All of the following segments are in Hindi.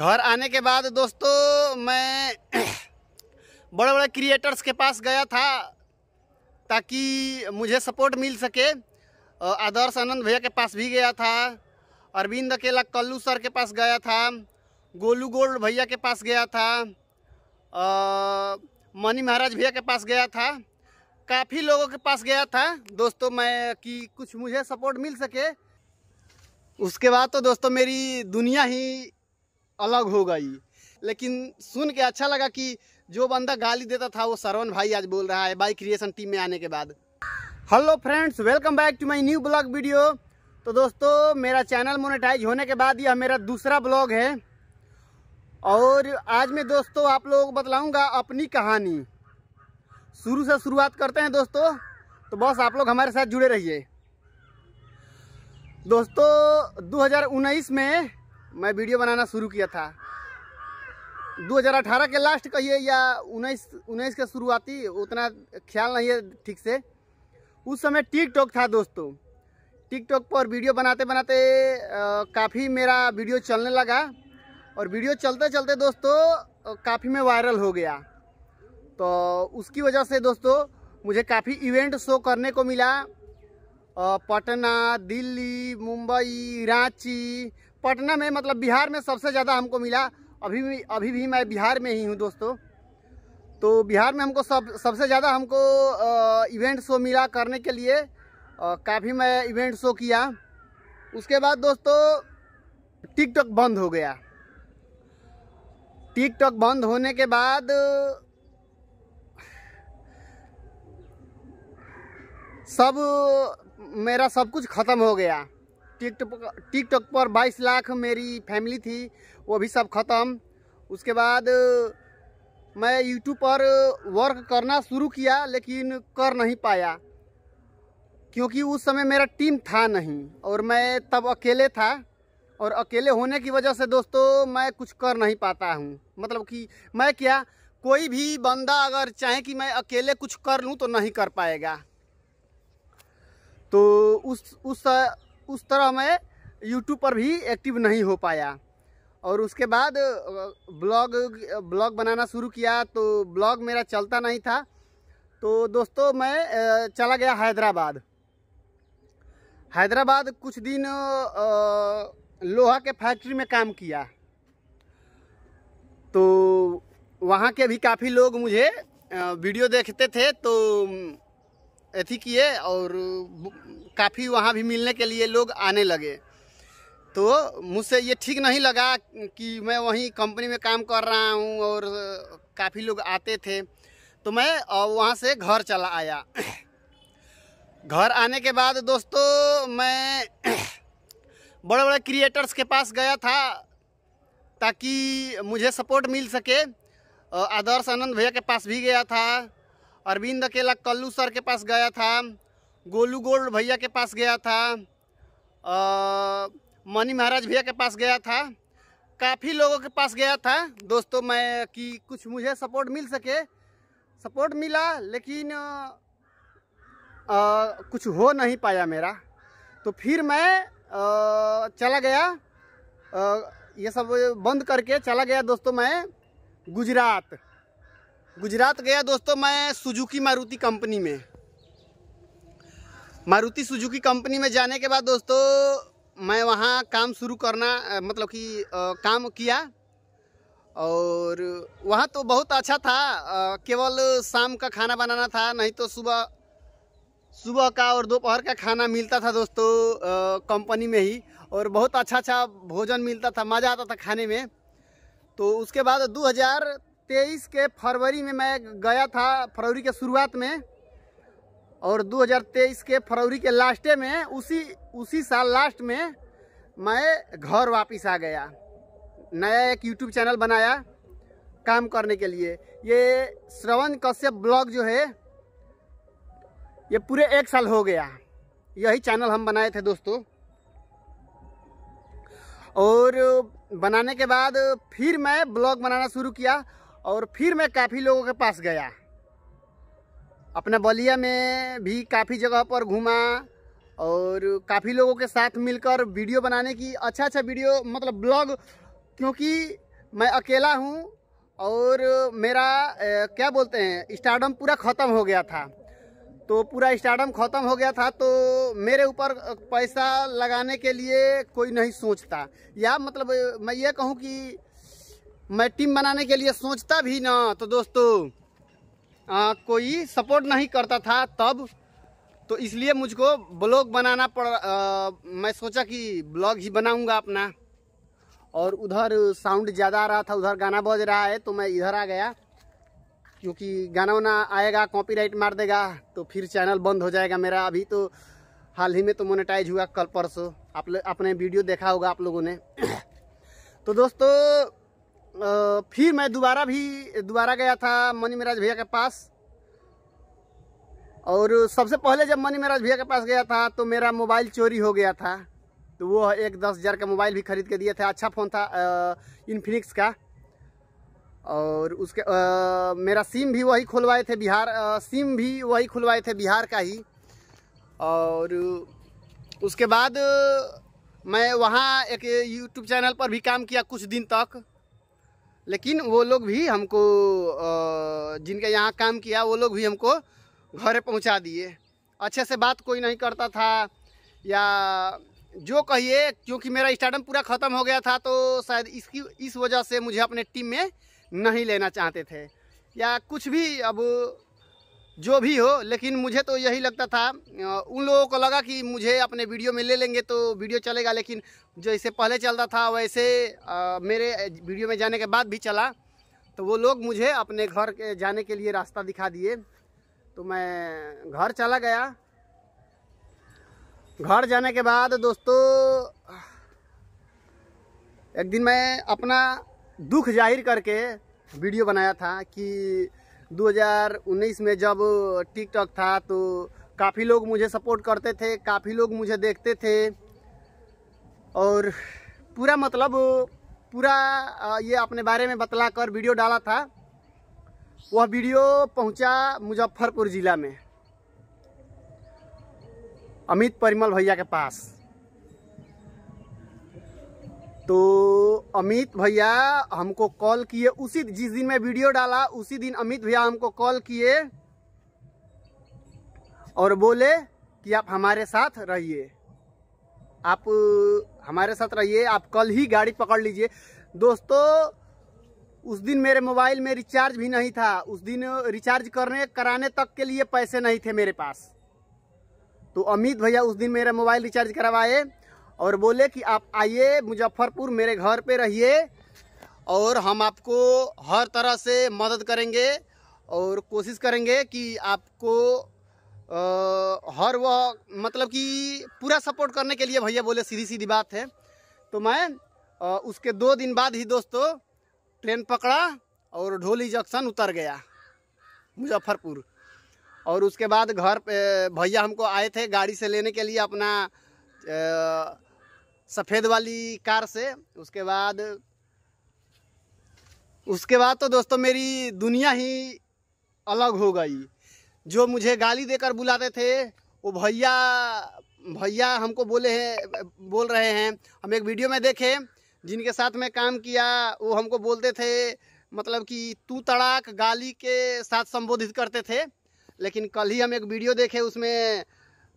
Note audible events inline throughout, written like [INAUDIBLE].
घर आने के बाद दोस्तों मैं बड़े बड़े क्रिएटर्स के पास गया था ताकि मुझे सपोर्ट मिल सके आदर्श आनंद भैया के पास भी गया था अरविंद अकेला कल्लू सर के पास गया था गोलू गोल्ड भैया के पास गया था मनी महाराज भैया के पास गया था काफ़ी लोगों के पास गया था दोस्तों मैं कि कुछ मुझे सपोर्ट मिल सके उसके बाद तो दोस्तों मेरी दुनिया ही अलग हो गई लेकिन सुन के अच्छा लगा कि जो बंदा गाली देता था वो सरवन भाई आज बोल रहा है बाइक क्रिएशन टीम में आने के बाद hello friends welcome back to my new blog video तो दोस्तों मेरा चैनल मोनेटाइज होने के बाद यह मेरा दूसरा ब्लॉग है और आज मैं दोस्तों आप लोगों को बतलाऊंगा अपनी कहानी शुरू से शुरुआत करते हैं दोस्तों तो बस आप लोग हमारे साथ जुड़े रहिए दोस्तों 2019 में मैं वीडियो बनाना शुरू किया था 2018 के लास्ट कहिए या 19 19 के शुरुआती उतना ख्याल नहीं है ठीक से उस समय टिकटॉक था दोस्तों टिकटॉक पर वीडियो बनाते बनाते काफ़ी मेरा वीडियो चलने लगा और वीडियो चलते चलते दोस्तों काफ़ी मैं वायरल हो गया तो उसकी वजह से दोस्तों मुझे काफ़ी इवेंट शो करने को मिला पटना दिल्ली मुंबई रांची पटना में मतलब बिहार में सबसे ज़्यादा हमको मिला अभी भी अभी भी मैं बिहार में ही हूँ दोस्तों तो बिहार में हमको सब सबसे ज़्यादा हमको इवेंट शो मिला करने के लिए काफ़ी मैं इवेंट शो किया उसके बाद दोस्तों टिकटॉक बंद हो गया टिकटॉक बंद होने के बाद सब मेरा सब कुछ ख़त्म हो गया टिकटॉक टिकटॉक पर 22 लाख मेरी फैमिली थी वो भी सब ख़त्म उसके बाद मैं यूट्यूब पर वर्क करना शुरू किया लेकिन कर नहीं पाया क्योंकि उस समय मेरा टीम था नहीं और मैं तब अकेले था और अकेले होने की वजह से दोस्तों मैं कुछ कर नहीं पाता हूँ मतलब कि मैं क्या कोई भी बंदा अगर चाहे कि मैं अकेले कुछ कर लूँ तो नहीं कर पाएगा तो उस उस उस तरह मैं यूट्यूब पर भी एक्टिव नहीं हो पाया और उसके बाद ब्लॉग ब्लॉग बनाना शुरू किया तो ब्लॉग मेरा चलता नहीं था तो दोस्तों मैं चला गया हैदराबाद हैदराबाद कुछ दिन लोहा के फैक्ट्री में काम किया तो वहाँ के भी काफ़ी लोग मुझे वीडियो देखते थे तो अथी किए और काफ़ी वहाँ भी मिलने के लिए लोग आने लगे तो मुझसे ये ठीक नहीं लगा कि मैं वहीं कंपनी में काम कर रहा हूँ और काफ़ी लोग आते थे तो मैं वहाँ से घर चला आया घर आने के बाद दोस्तों मैं बड़े बड़े क्रिएटर्स के पास गया था ताकि मुझे सपोर्ट मिल सके आदर्श आनंद भैया के पास भी गया था अरविंद अकेला कल्लू सर के पास गया था गोलू गोल्ड भैया के पास गया था मनी महाराज भैया के पास गया था काफ़ी लोगों के पास गया था दोस्तों मैं कि कुछ मुझे सपोर्ट मिल सके सपोर्ट मिला लेकिन आ, कुछ हो नहीं पाया मेरा तो फिर मैं आ, चला गया आ, ये सब बंद करके चला गया दोस्तों मैं गुजरात गुजरात गया दोस्तों मैं सुजुकी मारुति कंपनी में मारुति सुजुकी कंपनी में जाने के बाद दोस्तों मैं वहाँ काम शुरू करना मतलब कि काम किया और वहाँ तो बहुत अच्छा था केवल शाम का खाना बनाना था नहीं तो सुबह सुबह का और दोपहर का खाना मिलता था दोस्तों कंपनी में ही और बहुत अच्छा अच्छा भोजन मिलता था मज़ा आता था खाने में तो उसके बाद 2023 के फरवरी में मैं गया था फरवरी के शुरुआत में और 2023 के फरवरी के लास्टे में उसी उसी साल लास्ट में मैं घर वापस आ गया नया एक यूट्यूब चैनल बनाया काम करने के लिए ये श्रवण कश्यप ब्लॉग जो है ये पूरे एक साल हो गया यही चैनल हम बनाए थे दोस्तों और बनाने के बाद फिर मैं ब्लॉग बनाना शुरू किया और फिर मैं काफ़ी लोगों के पास गया अपना बलिया में भी काफ़ी जगह पर घूमा और काफ़ी लोगों के साथ मिलकर वीडियो बनाने की अच्छा अच्छा वीडियो मतलब ब्लॉग क्योंकि मैं अकेला हूँ और मेरा ए, क्या बोलते हैं स्टार्डम पूरा ख़त्म हो गया था तो पूरा स्टार्डम ख़त्म हो गया था तो मेरे ऊपर पैसा लगाने के लिए कोई नहीं सोचता या मतलब मैं ये कहूँ कि मैं टीम बनाने के लिए सोचता भी ना तो दोस्तों आ, कोई सपोर्ट नहीं करता था तब तो इसलिए मुझको ब्लॉग बनाना पड़ मैं सोचा कि ब्लॉग ही बनाऊंगा अपना और उधर साउंड ज़्यादा आ रहा था उधर गाना बज रहा है तो मैं इधर आ गया क्योंकि गाना वाना आएगा कॉपीराइट मार देगा तो फिर चैनल बंद हो जाएगा मेरा अभी तो हाल ही में तो मोनेटाइज हुआ कल परसों आप आपने वीडियो देखा होगा आप लोगों ने [COUGHS] तो दोस्तों फिर मैं दोबारा भी दोबारा गया था मनी मिराज भैया के पास और सबसे पहले जब मनी मिराज भैया के पास गया था तो मेरा मोबाइल चोरी हो गया था तो वो एक दस हज़ार का मोबाइल भी खरीद के दिए थे अच्छा फ़ोन था इन्फिनिक्स का और उसके आ, मेरा सिम भी वही खुलवाए थे बिहार सिम भी वही खुलवाए थे बिहार का ही और उसके बाद मैं वहाँ एक यूट्यूब चैनल पर भी काम किया कुछ दिन तक लेकिन वो लोग भी हमको जिनके यहाँ काम किया वो लोग भी हमको घर पहुँचा दिए अच्छे से बात कोई नहीं करता था या जो कहिए क्योंकि मेरा स्टार्टअप पूरा ख़त्म हो गया था तो शायद इसकी इस वजह से मुझे अपने टीम में नहीं लेना चाहते थे या कुछ भी अब जो भी हो लेकिन मुझे तो यही लगता था उन लोगों को लगा कि मुझे अपने वीडियो में ले लेंगे तो वीडियो चलेगा लेकिन जैसे पहले चलता था वैसे मेरे वीडियो में जाने के बाद भी चला तो वो लोग मुझे अपने घर के जाने के लिए रास्ता दिखा दिए तो मैं घर चला गया घर जाने के बाद दोस्तों एक दिन मैं अपना दुख जाहिर करके वीडियो बनाया था कि 2019 में जब टिकटॉक था तो काफ़ी लोग मुझे सपोर्ट करते थे काफ़ी लोग मुझे देखते थे और पूरा मतलब पूरा ये अपने बारे में बतला कर वीडियो डाला था वह वीडियो पहुंचा मुजफ्फरपुर ज़िला में अमित परिमल भैया के पास तो अमित भैया हमको कॉल किए उसी जिस दिन मैं वीडियो डाला उसी दिन अमित भैया हमको कॉल किए और बोले कि आप हमारे साथ रहिए आप हमारे साथ रहिए आप कल ही गाड़ी पकड़ लीजिए दोस्तों उस दिन मेरे मोबाइल में रिचार्ज भी नहीं था उस दिन रिचार्ज करने कराने तक के लिए पैसे नहीं थे मेरे पास तो अमित भैया उस दिन मेरा मोबाइल रिचार्ज करवाए और बोले कि आप आइए मुजफ्फरपुर मेरे घर पे रहिए और हम आपको हर तरह से मदद करेंगे और कोशिश करेंगे कि आपको आ, हर वह मतलब कि पूरा सपोर्ट करने के लिए भैया बोले सीधी सीधी बात है तो मैं आ, उसके दो दिन बाद ही दोस्तों ट्रेन पकड़ा और ढोली जंक्शन उतर गया मुजफ्फरपुर और उसके बाद घर पे भैया हमको आए थे गाड़ी से लेने के लिए अपना आ, सफ़ेद वाली कार से उसके बाद उसके बाद तो दोस्तों मेरी दुनिया ही अलग हो गई जो मुझे गाली देकर बुलाते थे वो भैया भैया हमको बोले हैं बोल रहे हैं हम एक वीडियो में देखे जिनके साथ में काम किया वो हमको बोलते थे मतलब कि तू तड़ाक गाली के साथ संबोधित करते थे लेकिन कल ही हम एक वीडियो देखे उसमें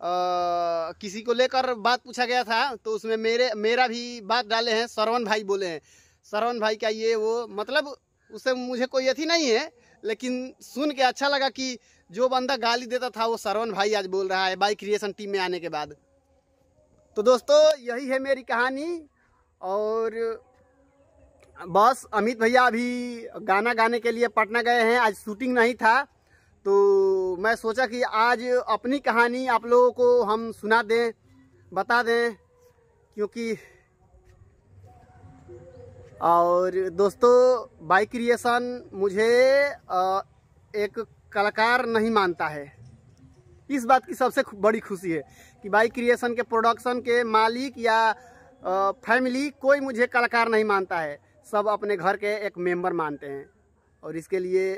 आ, किसी को लेकर बात पूछा गया था तो उसमें मेरे मेरा भी बात डाले हैं सरवन भाई बोले हैं सरवन भाई का ये वो मतलब उससे मुझे कोई अथी नहीं है लेकिन सुन के अच्छा लगा कि जो बंदा गाली देता था वो सरवन भाई आज बोल रहा है बाई क्रिएशन टीम में आने के बाद तो दोस्तों यही है मेरी कहानी और बस अमित भैया अभी गाना गाने के लिए पटना गए हैं आज शूटिंग नहीं था तो मैं सोचा कि आज अपनी कहानी आप लोगों को हम सुना दें बता दें क्योंकि और दोस्तों बाइक क्रिएशन मुझे एक कलाकार नहीं मानता है इस बात की सबसे बड़ी खुशी है कि बाइक क्रिएशन के प्रोडक्शन के मालिक या फैमिली कोई मुझे कलाकार नहीं मानता है सब अपने घर के एक मेंबर मानते हैं और इसके लिए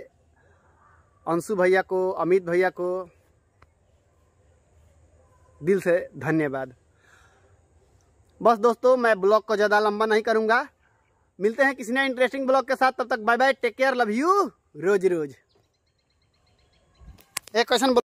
अंशु भैया को अमित भैया को दिल से धन्यवाद बस दोस्तों मैं ब्लॉग को ज़्यादा लंबा नहीं करूँगा मिलते हैं किसी ने इंटरेस्टिंग ब्लॉग के साथ तब तक bye bye take care love you रोज रोज एक क्वेश्चन